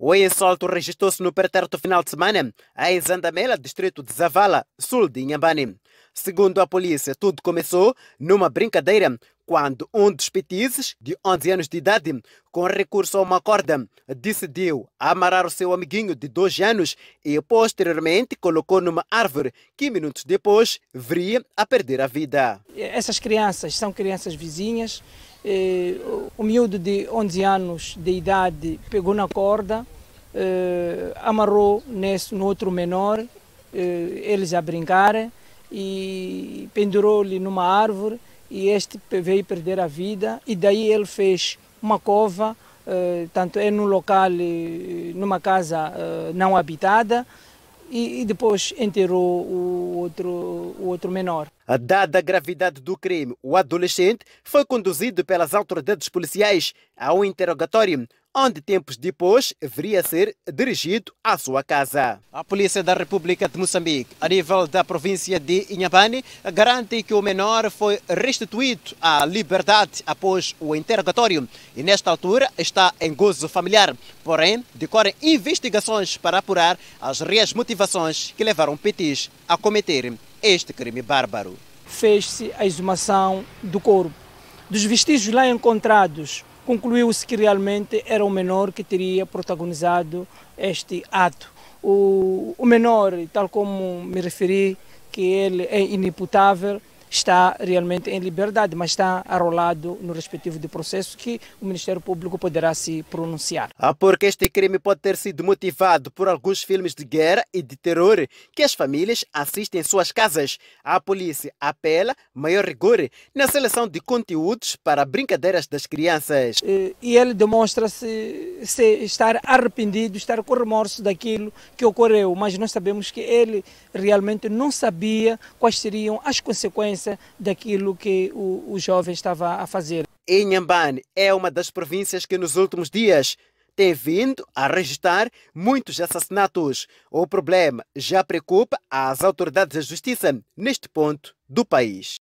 O insolto registrou-se no perterto final de semana em Zandamela, distrito de Zavala, sul de Inhambane. Segundo a polícia, tudo começou numa brincadeira quando um dos petizes, de 11 anos de idade, com recurso a uma corda, decidiu amarrar o seu amiguinho de 12 anos e posteriormente colocou numa árvore que minutos depois viria a perder a vida. Essas crianças são crianças vizinhas eh, o miúdo de 11 anos de idade pegou na corda, eh, amarrou nesse, no outro menor, eh, eles a brincarem e pendurou-lhe numa árvore e este veio perder a vida e daí ele fez uma cova, tanto é num local, numa casa não habitada, e, e depois enterrou o outro, o outro menor. Dada a gravidade do crime, o adolescente foi conduzido pelas autoridades policiais a um interrogatório onde tempos depois viria a ser dirigido à sua casa. A Polícia da República de Moçambique, a nível da província de Inhambane, garante que o menor foi restituído à liberdade após o interrogatório e, nesta altura, está em gozo familiar. Porém, decorrem investigações para apurar as reais motivações que levaram Petis a cometer este crime bárbaro. Fez-se a exumação do corpo. Dos vestígios lá encontrados, concluiu-se que realmente era o menor que teria protagonizado este ato. O, o menor, tal como me referi, que ele é inimputável, está realmente em liberdade, mas está arrolado no respectivo de processo que o Ministério Público poderá se pronunciar. Ah, porque este crime pode ter sido motivado por alguns filmes de guerra e de terror que as famílias assistem em suas casas. A polícia apela maior rigor na seleção de conteúdos para brincadeiras das crianças. Eh, e ele demonstra-se estar arrependido, estar com remorso daquilo que ocorreu, mas nós sabemos que ele realmente não sabia quais seriam as consequências diferença daquilo que o, o jovem estava a fazer. Inhambane é uma das províncias que nos últimos dias tem vindo a registrar muitos assassinatos. O problema já preocupa as autoridades da justiça neste ponto do país.